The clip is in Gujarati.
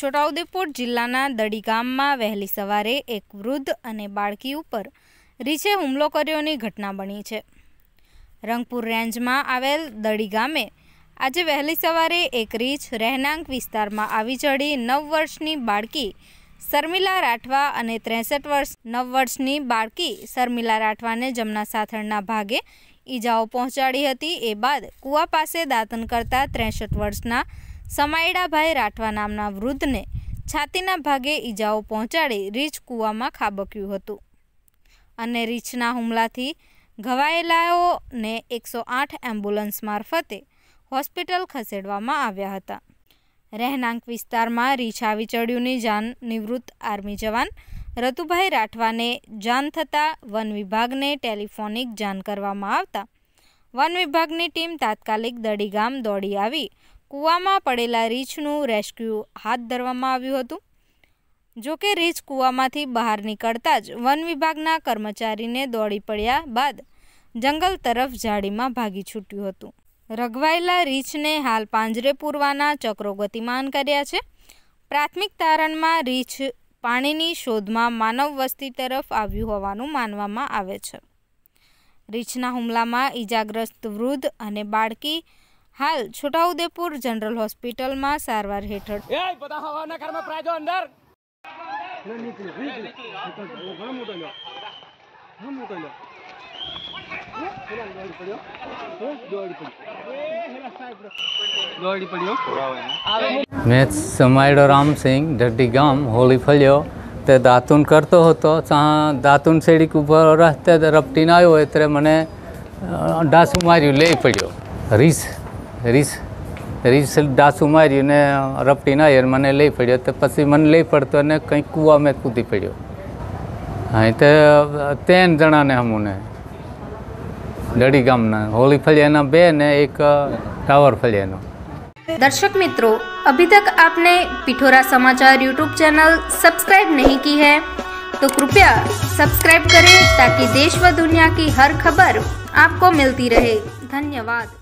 છોટાઉદેપુર જિલ્લાના દડી ગામમાં વહેલી સવારે એક વૃદ્ધ અને બાળકી ઉપર રીછે હુમલો કર્યોની ઘટના બની છે રંગપુર રેન્જમાં આવેલ દડી ગામે આજે વહેલી સવારે એક રીછ રહેણાંક વિસ્તારમાં આવી ચડી નવ વર્ષની બાળકી શર્મિલા રાઠવા અને ત્રેસઠ વર્ષ નવ વર્ષની બાળકી શર્મિલા રાઠવાને જમના સાથળના ભાગે ઈજાઓ પહોંચાડી હતી એ બાદ કુવા પાસે દાતન કરતા ત્રેસઠ વર્ષના સમાયડાભાઈ રાઠવા નામના વૃદ્ધને છાતીના ભાગે ઈજાઓ પહોંચાડી રીછ કૂવામાં ખાબક્યું હતું અને રીંછના હુમલાથી ઘવાયેલાઓને એકસો આઠ એમ્બ્યુલન્સ મારફતે હોસ્પિટલ ખસેડવામાં આવ્યા હતા રહેણાંક વિસ્તારમાં રીછા વિચડ્યુંની જાન નિવૃત્ત આર્મી જવાન રતુભાઈ રાઠવાને જાન થતાં વન વિભાગને ટેલિફોનિક જાણ કરવામાં આવતા વન વિભાગની ટીમ તાત્કાલિક દડીગામ દોડી આવી કૂવામાં પડેલા રીછનું રેસ્ક્યુ હાથ ધરવામાં આવ્યું હતું જો કે રીંછ કૂવામાંથી બહાર નીકળતા જ વન વિભાગના કર્મચારીને દોડી પડ્યા બાદ જંગલ તરફ ઝાડીમાં ભાગી છૂટ્યું હતું રઘવાયેલા રીંછને હાલ પાંજરે પૂરવાના ચક્રો ગતિમાન કર્યા છે પ્રાથમિક તારણમાં રીંછ પાણીની શોધમાં માનવ વસ્તી તરફ આવ્યું હોવાનું માનવામાં આવે છે રીછના હુમલામાં ઈજાગ્રસ્ત વૃદ્ધ અને બાળકી હાલ છોટાઉદેપુર જનરલ હોસ્પિટલમાં સારવાર હેઠળ મેં સમાયડો રામસિંહ ડઢી ગામ હોલી ફલ્યો તે દાંતુન કરતો હતો ત્યાં દાંતુન શેડીક ઉપર રહેતે રપટીને આવ્યો એટલે મને ડાસું માર્યું લઈ પડ્યો રીસ रीस रीस डास उमरी रपटी ना मैंने लई पड़ो तो पी मन लई पड़त कहीं कूआ में कूदी पड़ो हाँ तो तेन जना ने हमने डड़ी गाम होली फलिया बे ने एक टावर फलिया दर्शक मित्रों अभी तक आपने पिठोरा समाचार यूट्यूब चैनल सब्सक्राइब नहीं की है तो कृपया सब्सक्राइब करें ताकि देश व दुनिया की हर खबर आपको मिलती रहे धन्यवाद